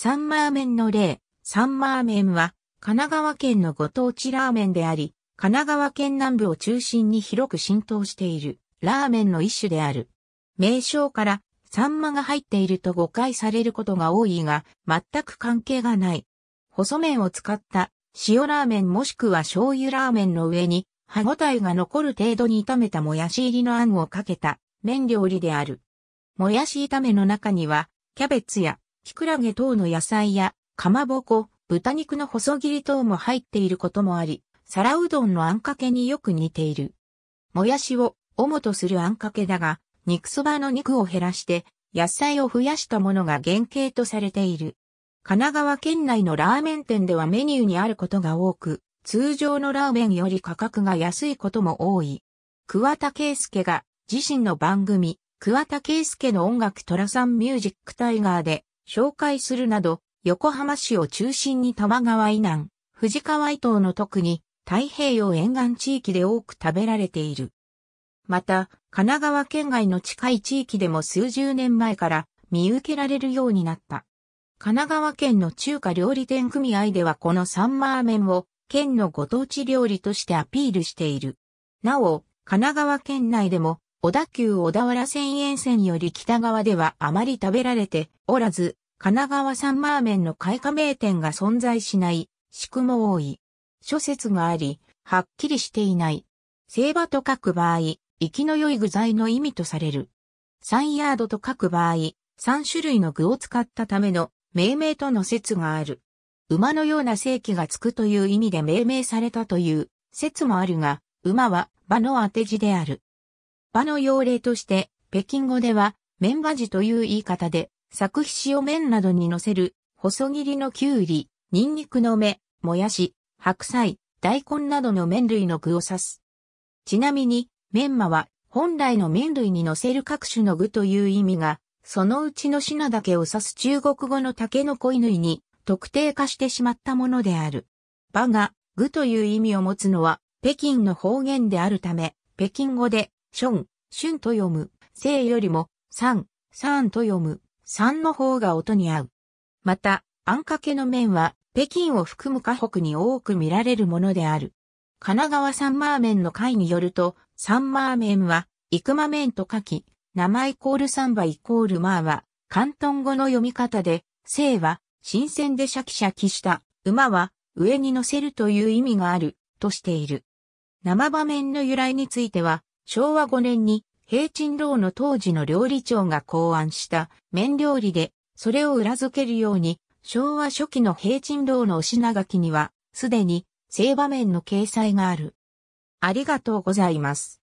サンマーメンの例、サンマーメンは、神奈川県のご当地ラーメンであり、神奈川県南部を中心に広く浸透している、ラーメンの一種である。名称から、サンマが入っていると誤解されることが多いが、全く関係がない。細麺を使った、塩ラーメンもしくは醤油ラーメンの上に、歯ごたえが残る程度に炒めたもやし入りのあんをかけた、麺料理である。もやし炒めの中には、キャベツやキクラゲ等の野菜や、かまぼこ、豚肉の細切り等も入っていることもあり、皿うどんのあんかけによく似ている。もやしを主とするあんかけだが、肉そばの肉を減らして、野菜を増やしたものが原型とされている。神奈川県内のラーメン店ではメニューにあることが多く、通常のラーメンより価格が安いことも多い。桑田圭介が自身の番組、桑田圭介の音楽トラサンミュージックタイガーで紹介するなど、横浜市を中心に多摩川以南、藤川伊東の特に太平洋沿岸地域で多く食べられている。また、神奈川県外の近い地域でも数十年前から見受けられるようになった。神奈川県の中華料理店組合ではこのサンマーメンを県のご当地料理としてアピールしている。なお、神奈川県内でも小田急小田原線沿線より北側ではあまり食べられておらず、神奈川産マーメンの開花名店が存在しない、宿も多い。諸説があり、はっきりしていない。聖場と書く場合、生きの良い具材の意味とされる。サンヤードと書く場合、三種類の具を使ったための命名との説がある。馬のような性器がつくという意味で命名されたという説もあるが、馬は場の当て字である。場の用例として、北京語では、麺バジという言い方で、作皮塩麺などに乗せる、細切りのきゅうり、ニンニクの芽、もやし、白菜、大根などの麺類の具を指す。ちなみに、メンマは本来の麺類に乗せる各種の具という意味が、そのうちの品だけを指す中国語の竹の子犬に特定化してしまったものである。場が具という意味を持つのは北京の方言であるため、北京語でション、シュンと読む、生よりも、サン、サーンと読む、ンの方が音に合う。また、あんかけの麺は、北京を含む河北に多く見られるものである。神奈川サンマーメンの会によると、サンマーメンは、イクマ麺と書き、前イコールサンバイコールマーは、関東語の読み方で、生は、新鮮でシャキシャキした、馬は、上に乗せるという意味がある、としている。生場面の由来については、昭和5年に平鎮楼の当時の料理長が考案した麺料理で、それを裏付けるように、昭和初期の平鎮楼のお品書きには、すでに、正場面の掲載がある。ありがとうございます。